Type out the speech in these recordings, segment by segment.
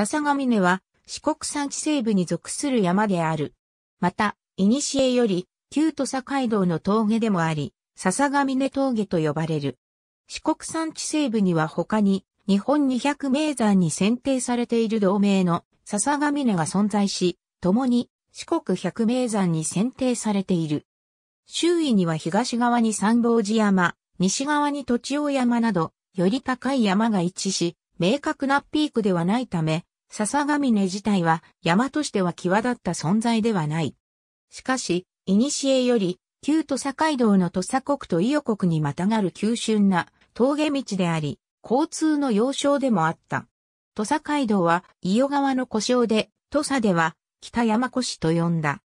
笹ヶ峰は四国山地西部に属する山である。また、古より旧土佐街道の峠でもあり、笹ヶ峰峠と呼ばれる。四国山地西部には他に日本二百名山に選定されている同盟の笹ヶ峰が存在し、共に四国百名山に選定されている。周囲には東側に三宝寺山、西側に栃尾山など、より高い山が一致し、明確なピークではないため、笹上峰自体は山としては際立った存在ではない。しかし、古より、旧土佐街道の土佐国と伊予国にまたがる急峻な峠道であり、交通の要衝でもあった。土佐街道は伊予川の故障で、土佐では北山越と呼んだ。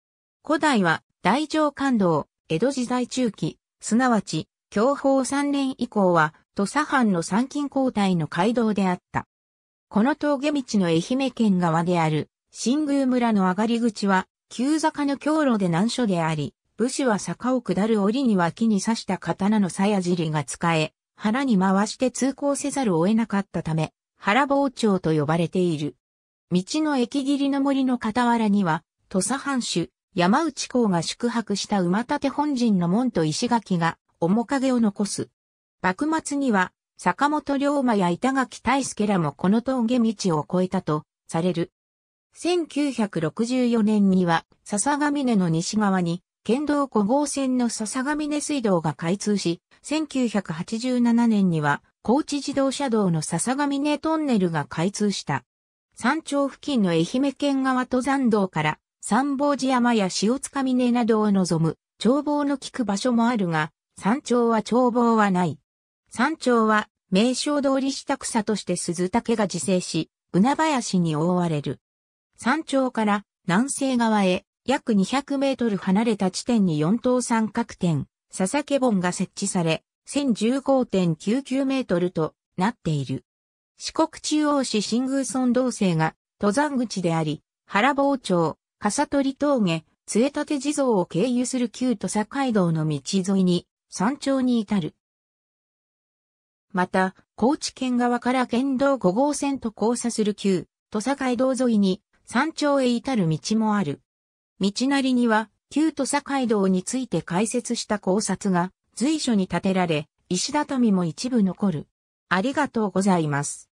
古代は大乗官道、江戸時代中期、すなわち、享保三年以降は土佐藩の参勤交代の街道であった。この峠道の愛媛県側である、新宮村の上がり口は、急坂の強路で難所であり、武士は坂を下る折には木に刺した刀の鞘尻が使え、腹に回して通行せざるを得なかったため、腹包丁と呼ばれている。道の駅切りの森の傍らには、土佐藩主、山内公が宿泊した馬立本陣の門と石垣が面影を残す。幕末には坂本龍馬や板垣大介らもこの峠道を越えたとされる。1964年には笹ヶ峰の西側に県道5号線の笹ヶ峰水道が開通し、1987年には高知自動車道の笹ヶ峰トンネルが開通した。山頂付近の愛媛県側登山道から三宝寺山や塩塚峰などを望む眺望の効く場所もあるが、山頂は眺望はない。山頂は名称通り下草として鈴竹が自生し、船林に覆われる。山頂から南西側へ約200メートル離れた地点に4等三角点、佐々木盆が設置され、1015.99メートルとなっている。四国中央市新宮村道西が登山口であり、原坊町、笠取峠、杖立地蔵を経由する旧土境道の道沿いに山頂に至る。また、高知県側から県道5号線と交差する旧、土佐街道沿いに山頂へ至る道もある。道なりには、旧土佐街道について解説した考察が随所に建てられ、石畳も一部残る。ありがとうございます。